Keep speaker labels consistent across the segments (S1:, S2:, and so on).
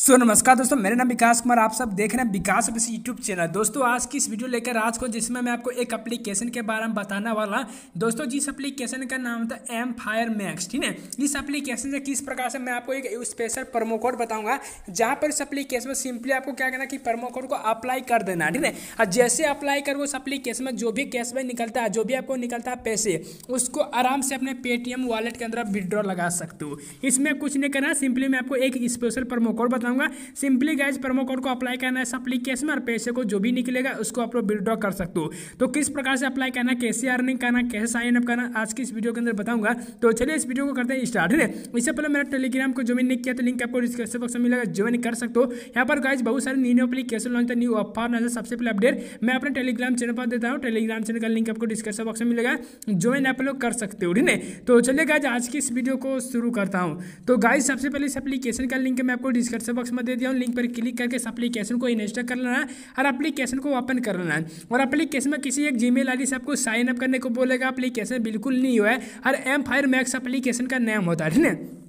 S1: सो so, नमस्कार दोस्तों मेरा नाम विकास कुमार आप सब देख रहे हैं विकास ऑफिस यूट्यूब चैनल दोस्तों आज की इस वीडियो लेकर आज को जिसमें मैं आपको एक एप्लीकेशन के बारे में बताने वाला दोस्तों जिस एप्लीकेशन का नाम था एम फायर मैक्स ठीक है इस एप्लीकेशन से किस प्रकार से मैं आपको एक स्पेशल प्रोमो कोड बताऊंगा जहाँ पर इस एप्लीकेशन में सिंपली आपको क्या करना कि प्रोमो कोड को अप्लाई कर देना ठीक है और जैसे अप्लाई करो उस एप्लीकेशन में जो भी कैशबैक निकलता है जो भी आपको निकलता है पैसे उसको आराम से अपने पेटीएम वॉलेट के अंदर आप विड्रॉ लगा सकते हो इसमें कुछ नहीं करना सिंपली मैं आपको एक स्पेशल प्रोमो कोड बताऊँ बताऊंगा सिंपली गाइज प्रोमो कोड को अप्लाई करना है इस एप्लीकेशन में और पैसे को जो भी निकलेगा उसको आप लोग विड्रॉ कर सकते हो तो किस प्रकार से अप्लाई करना कैसे अर्निंग करना कैसे साइन अप करना आज की इस वीडियो के अंदर बताऊंगा तो चलिए इस वीडियो को करते हैं स्टार्ट है इससे पहले मेरा टेलीग्राम को ज्वाइन नहीं किया तो लिंक आपको डिस्क्रिप्शन बॉक्स में मिलेगा ज्वाइन कर सकते हो यहाँ पर गाइज बहुत सारे new application launch new offer नजर सबसे पहले अपडेट मैं अपने टेलीग्राम चैनल पर देता हूँ टेलीग्राम चैनल का लिंक आपको डिस्क्रिप्शन बॉक्स में मिलेगा ज्वाइन आप लोग कर सकते हो ठीक है तो चलिए गाइज आज की इस वीडियो को शुरू करता हूँ तो गाइज सबसे पहले इस एप्लीकेशन का लिंक मैं आपको डिस्क्रिप्शन बॉक्स में दे दिया हूँ लिंक पर क्लिक करके इस अपलीकेशन को इंस्टॉल कर लेना है और अपलीकेशन को ओपन कर लेना है और अपलीकेशन में किसी एक जी मेल से आपको साइन अप करने को बोलेगा अपलीकेशन बिल्कुल नहीं हुआ है और एम फायर मैक्स अपलीकेशन का नाम होता है ठीक है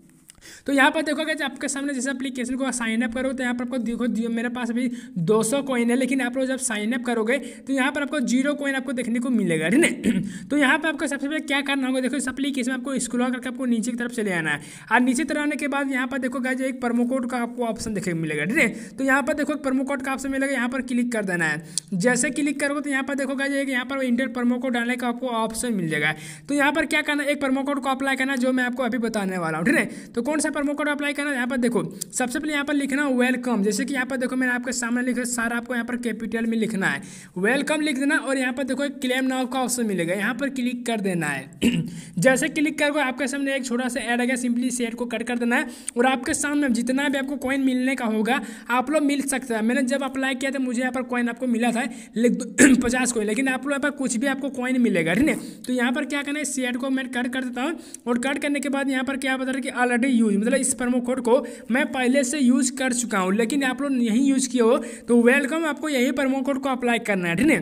S1: तो यहाँ पर देखोगे जब आपके सामने जैसे एप्लीकेशन को साइन अप करो तो यहाँ पर आपको देखो मेरे पास अभी 200 सौ कॉइन है लेकिन आप लोग जब साइन अप करोगे तो यहाँ पर आपको जीरो कॉइन आपको देखने को मिलेगा ठीक है तो यहाँ पर आपको सबसे पहले क्या करना होगा देखो इस एप्लीकेशन आपको स्क्रॉल करके आपको नीचे की तरफ चले आना है और नीचे तरफ आने के बाद यहाँ पर देखो गाइज एक प्रोमो कोड का आपको ऑप्शन देखने को मिलेगा ठीक है तो यहाँ पर देखो एक प्रोमो कोड का ऑप्शन मिलेगा यहाँ पर क्लिक कर देना है जैसे क्लिक करोगे तो यहाँ पर देखो गाइज यहाँ पर इंटर प्रोमो कोड डालने का आपको ऑप्शन मिल जाएगा तो यहाँ पर क्या करना एक प्रोमो कोड को अप्लाई करना जो मैं आपको अभी बताने वाला हूँ ठीक है तो कौन सा प्रोमो कोड अप्लाई करना है यहाँ पर देखो सबसे पहले यहाँ पर लिखना वेलकम जैसे कि यहाँ पर देखो मैंने आपके सामने लिखा सारा आपको यहाँ पर कैपिटल में लिखना है वेलकम लिख देना और यहाँ पर देखो एक क्लेम नाव का ऑप्शन मिलेगा यहाँ पर क्लिक कर देना है जैसे क्लिक करोगे आपके सामने एक छोटा सा एड आ गया सिंपली सेट को कट कर देना है और आपके सामने जितना भी आपको कॉइन मिलने का होगा आप लोग मिल सकता है मैंने जब अप्लाई किया था मुझे यहाँ पर कॉइन आपको मिला था पचास कॉइन लेकिन आप लोग यहाँ पर कुछ भी आपको कॉइन मिलेगा ठीक है तो यहाँ पर क्या करना है सेट को मैं कट कर देता हूँ और कट करने के बाद यहाँ पर क्या बता रहा है कि ऑलरेडी यूज मतलब इस प्रोमो कोड को मैं पहले से यूज कर चुका हूँ लेकिन आप लोग यही यूज किया हो तो वेलकम आपको यही प्रोमो कोड को अप्लाई करना है ठीक है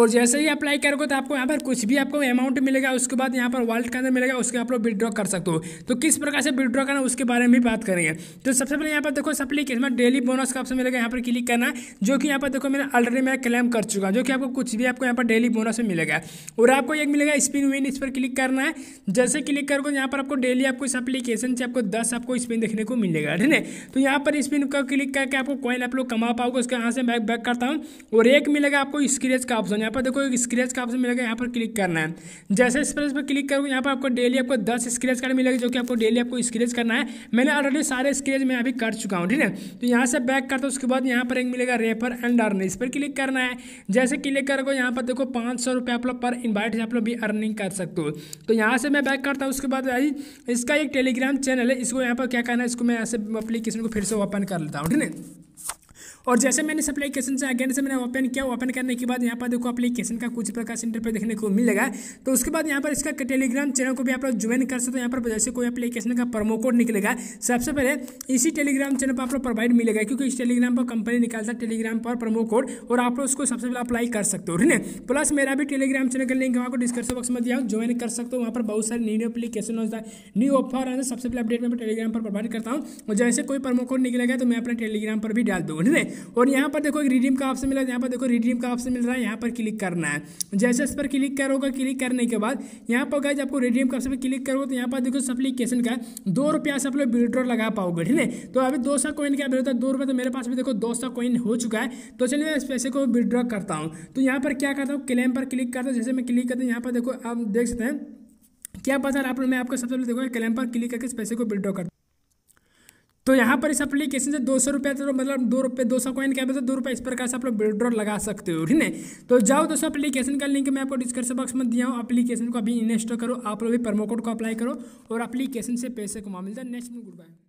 S1: और जैसे ही अप्लाई करोगे तो आपको यहाँ पर कुछ भी आपको अमाउंट मिलेगा उसके बाद यहाँ पर वॉल्ट के अंदर मिलेगा उसके आप लोग विड्रॉ कर सकते हो तो किस प्रकार से विड्रॉ करना उसके बारे में भी बात करेंगे तो सबसे पहले यहाँ पर देखो सप्ली किस डेली बोनस का ऑप्शन मिलेगा यहाँ पर क्लिक करना जो कि यहाँ पर देखो मैंने ऑलरेडी मैं क्लेम कर चुका जो कि आपको कुछ भी आपको यहाँ पर डेली बोनस में मिलेगा और आपको एक मिलेगा स्पिन विन इस पर क्लिक करना है जैसे क्लिक करोगे यहाँ पर आपको डेली आपको इस अपलीकेशन से आपको दस आपको स्पिन देखने को मिलेगा ठीक है तो यहाँ पर स्पिन का क्लिक करके आपको कॉइन आप लोग कमा पाओगे उसके यहाँ से बैक बैक करता हूँ और एक मिलेगा आपको स्क्रेच का ऑप्शन यहाँ पर देखो एक स्क्रैच का ऑप्शन मिलेगा यहाँ पर क्लिक करना है जैसे इस पर इस पर क्लिक करोगे यहाँ पर आपको डेली आपको दस स्क्रैच कार्ड मिलेगा जो कि आपको डेली आपको स्क्रैच करना है मैंने ऑलरेडी सारे स्क्रैच मैं अभी कर चुका हूँ ठीक है तो यहाँ से बैक करता हूँ उसके बाद यहाँ पर एक मिलेगा रेफर एंड अर्न इस पर क्लिक करना है जैसे क्लिक करोगे यहाँ पर देखो पाँच सौ रुपये आप लोग पर इन्वाइट आप लोग भी अर्निंग कर सकते हो तो यहाँ से मैं बैक करता हूँ उसके बाद भाई इसका एक टेलीग्राम चैनल है इसको यहाँ पर क्या करना है इसको मैं यहाँ से एप्लीकेशन को फिर से ओपन कर लेता हूँ ठीक है और जैसे मैंने इस एप्लीकेशन से अगेन से मैंने ओपन किया ओपन करने के बाद यहाँ पर देखो अपलीकेशन का कुछ प्रकार सेंटर पर देखने को मिलेगा तो उसके बाद यहाँ पर इसका टेलीग्राम चैनल को भी आप लोग ज्वाइन कर सकते हो यहाँ पर जैसे कोई अपलीकेशन का प्रोमो कोड निकलेगा सबसे पहले इसी टेलीग्राम चैनल पर आप लोग प्रोवाइड मिलेगा क्योंकि इस टेलीग्राम पर कंपनी निकालता है टेलीग्राम पर प्रोमो कोड और आप लोग उसको सबसे पहले अप्लाई कर सकते हो ठीक है प्लस मेरा भी टेलीग्राम चैनल का लिंक वहाँ को डिस्क्रिप्शन बॉक्स में दिया हूँ ज्वाइन कर सकते हो वहाँ पर बहुत सारे न्यू न्यू एप्लीकेशन होता है न्यू ऑफर है सबसे पहले अपडेट मैं टेलीग्राम पर प्रोवाइड करता हूँ और जैसे कोई प्रोमो कोड निकलेगा तो मैं अपने टेलीग्राम पर भी डाल दूँगा ठीक है और यहाँ पर देखो एक रिडीम का ऑप्शन मिल रहा है यहाँ पर देखो रिडीम का ऑप्शन मिल रहा है यहाँ पर क्लिक करना है जैसे इस पर क्लिक करोगे क्लिक करने के बाद यहाँ पर गाइज आपको रिडीम का ऑप्शन पर क्लिक करोगे तो यहाँ पर देखो सप्लीकेशन का दो रुपया से आप लोग विड्रॉ लगा पाओगे ठीक है तो अभी दो सौ कॉइन क्या होता है दो रुपये तो मेरे पास भी देखो दो सौ कॉइन हो चुका है तो चलिए मैं इस पैसे को विड्रॉ करता हूँ तो यहाँ पर क्या करता हूँ क्लेम पर क्लिक करता हूँ जैसे मैं क्लिक करता हूँ यहाँ पर देखो आप देख सकते हैं क्या पता आप लोग मैं आपको सबसे पहले देखो क्लेम पर क्लिक करके इस पैसे को विड्रॉ करता तो यहाँ पर इस एप्लीकेशन से दो सौ रुपया तो मतलब दो रुपये दो सौ कॉइन क्या दो रुपये इस प्रकार से आप लोग विड्रॉ लगा सकते हो ठीक है तो जाओ दोस्तों एप्लीकेशन का लिंक मैं आपको डिस्क्रिप्शन बॉक्स में दिया हूँ एप्लीकेशन को अभी इंस्टॉल करो आप लोग भी प्रमो कोड को अप्लाई करो और अपलीकेशन से पैसे कमा मिलता है नेक्स्ट गुड बाय